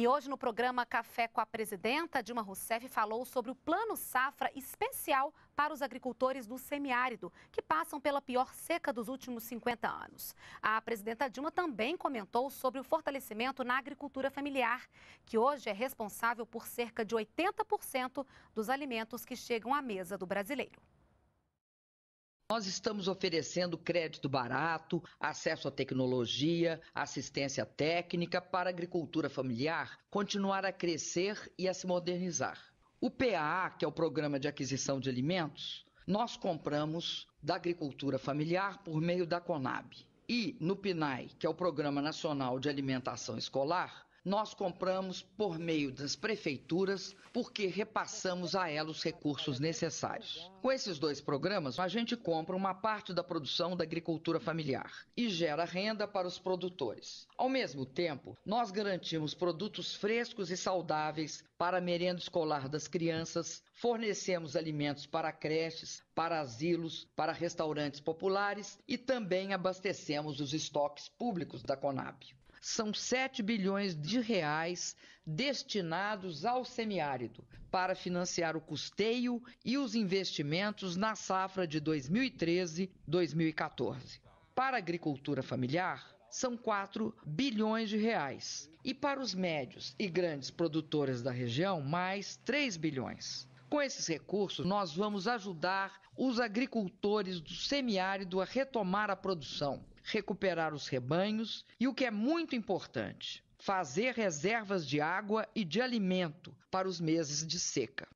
E hoje no programa Café com a Presidenta, Dilma Rousseff falou sobre o plano safra especial para os agricultores do semiárido, que passam pela pior seca dos últimos 50 anos. A presidenta Dilma também comentou sobre o fortalecimento na agricultura familiar, que hoje é responsável por cerca de 80% dos alimentos que chegam à mesa do brasileiro. Nós estamos oferecendo crédito barato, acesso à tecnologia, assistência técnica para a agricultura familiar continuar a crescer e a se modernizar. O PAA, que é o Programa de Aquisição de Alimentos, nós compramos da agricultura familiar por meio da Conab. E no PNAE, que é o Programa Nacional de Alimentação Escolar, nós compramos por meio das prefeituras porque repassamos a ela os recursos necessários. Com esses dois programas, a gente compra uma parte da produção da agricultura familiar e gera renda para os produtores. Ao mesmo tempo, nós garantimos produtos frescos e saudáveis para a merenda escolar das crianças, fornecemos alimentos para creches, para asilos, para restaurantes populares e também abastecemos os estoques públicos da Conab são 7 bilhões de reais destinados ao semiárido para financiar o custeio e os investimentos na safra de 2013-2014. Para a agricultura familiar, são 4 bilhões de reais. E para os médios e grandes produtores da região, mais 3 bilhões. Com esses recursos, nós vamos ajudar os agricultores do semiárido a retomar a produção, recuperar os rebanhos e, o que é muito importante, fazer reservas de água e de alimento para os meses de seca.